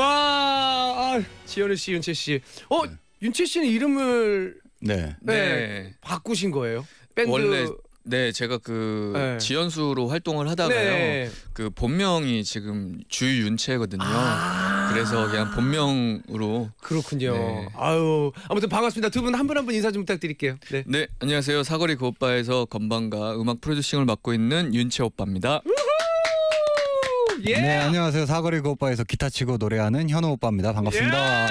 와, 아, 지현우 씨, 윤채 씨. 어, 네. 윤채 씨는 이름을 네. 네. 네. 바꾸신 거예요? 밴드 원래 네 제가 그 네. 지연수로 활동을 하다가요 네. 그 본명이 지금 주윤채거든요. 아 그래서 그냥 본명으로 그렇군요. 네. 아유 아무튼 반갑습니다. 두 분 한 분 한 분 인사 좀 부탁드릴게요. 네. 네, 안녕하세요 사거리 그 오빠에서 건방과 음악 프로듀싱을 맡고 있는 윤채 오빠입니다. 예. 네 안녕하세요 사거리 그 오빠에서 기타 치고 노래하는 현우 오빠입니다 반갑습니다. 예.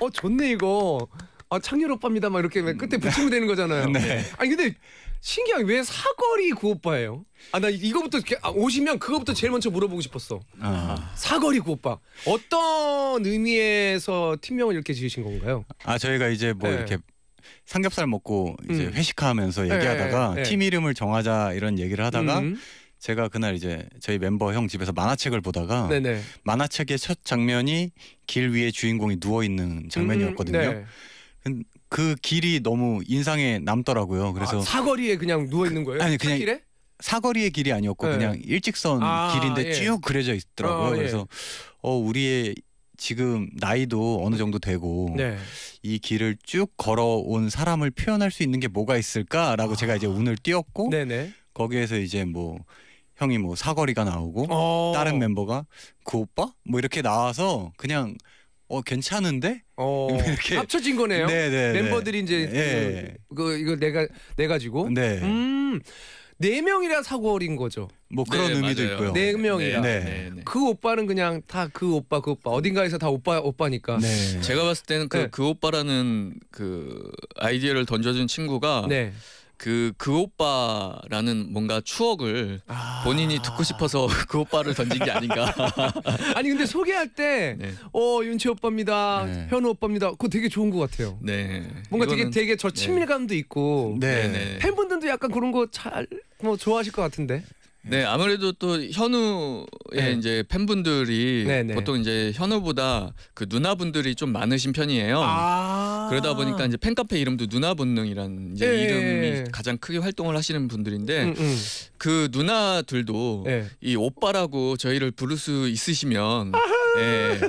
어 좋네 이거. 아 창렬 오빠입니다 막 이렇게 끝에 붙이면 되는 거잖아요. 네. 아니 근데 신기한 왜 사거리 그 오빠예요? 아나 이거부터 아, 오시면 그거부터 제일 먼저 물어보고 싶었어. 아. 사거리 그 오빠 어떤 의미에서 팀명을 이렇게 지으신 건가요? 아 저희가 이제 뭐 네. 이렇게 삼겹살 먹고 이제 음. 회식하면서 예, 얘기하다가 네, 네, 팀 이름을 정하자 이런 얘기를 하다가 음. 제가 그날 이제 저희 멤버 형 집에서 만화책을 보다가 네네. 만화책의 첫 장면이 길 위에 주인공이 누워 있는 장면이었거든요. 음, 네. 그 길이 너무 인상에 남더라고요. 그래서 아, 사거리에 그냥 누워 있는 그, 거예요? 그, 아니 그냥 길에? 사거리의 길이 아니었고 네. 그냥 일직선 아, 길인데 예. 쭉 그려져 있더라고요. 아, 그래서 예. 어 우리의 지금 나이도 어느 정도 되고 네. 이 길을 쭉 걸어온 사람을 표현할 수 있는 게 뭐가 있을까라고 아. 제가 이제 운을 띄웠고 네네. 거기에서 이제 뭐 형이 뭐 사거리가 나오고 어. 다른 멤버가 그 오빠 뭐 이렇게 나와서 그냥 어 괜찮은데 어. 이렇게 합쳐진 거네요. 네네 네, 네. 멤버들이 이제 네. 그, 그 이거 내가 내 가지고 네. 음. 네 명이라 사골인 거죠. 뭐 그런 네, 의미도 맞아요. 있고요. 네 명이라. 네. 네. 네 그 오빠는 그냥 다 그 오빠 그 오빠 어딘가에서 다 오빠 오빠니까. 제가 봤을 때는 그그 그 오빠라는 그 아이디어를 던져준 친구가 그, 그 오빠라는 뭔가 추억을 아... 본인이 듣고 싶어서 그 오빠를 던진 게 아닌가. 아니, 근데 소개할 때, 네. 어, 윤채 오빠입니다. 네. 현우 오빠입니다. 그거 되게 좋은 것 같아요. 네. 뭔가 이거는... 되게, 되게 저 네. 친밀감도 있고. 네. 네. 네. 팬분들도 약간 그런 거 잘, 뭐, 좋아하실 것 같은데. 네, 아무래도 또 현우 예, 네. 이제 팬분들이 네네. 네. 보통 이제 현우보다 그 누나분들이 좀 많으신 편이에요. 아 그러다 보니까 이제 팬카페 이름도 누나 본능이란 이제 네. 이름이 가장 크게 활동을 하시는 분들인데 음, 음. 그 누나들도 네. 이 오빠라고 저희를 부를 수 있으시면 네,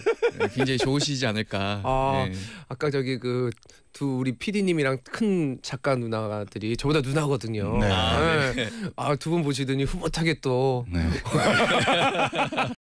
굉장히 좋으시지 않을까. 아, 네. 아까 저기 그 두 우리 PD님이랑 큰 작가 누나들이 저보다 누나거든요. 네. 아, 네. 아, 보시더니 흐뭇하게 또. 네.